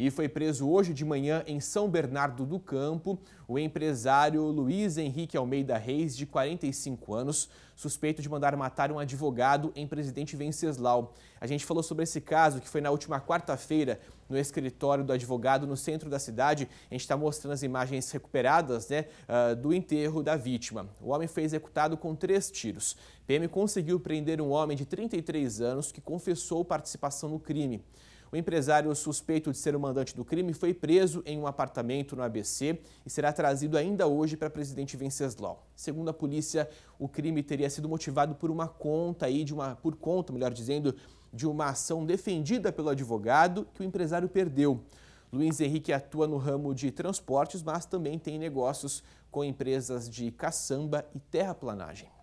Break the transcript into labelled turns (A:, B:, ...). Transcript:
A: E foi preso hoje de manhã em São Bernardo do Campo o empresário Luiz Henrique Almeida Reis, de 45 anos, suspeito de mandar matar um advogado em Presidente Venceslau. A gente falou sobre esse caso que foi na última quarta-feira no escritório do advogado no centro da cidade. A gente está mostrando as imagens recuperadas né, ah, do enterro da vítima. O homem foi executado com três tiros. PM conseguiu prender um homem de 33 anos que confessou participação no crime. O empresário suspeito de ser o mandante do crime foi preso em um apartamento no ABC e será trazido ainda hoje para presidente Venceslau. Segundo a polícia, o crime teria sido motivado por uma conta aí de uma por conta, melhor dizendo, de uma ação defendida pelo advogado que o empresário perdeu. Luiz Henrique atua no ramo de transportes, mas também tem negócios com empresas de caçamba e terraplanagem.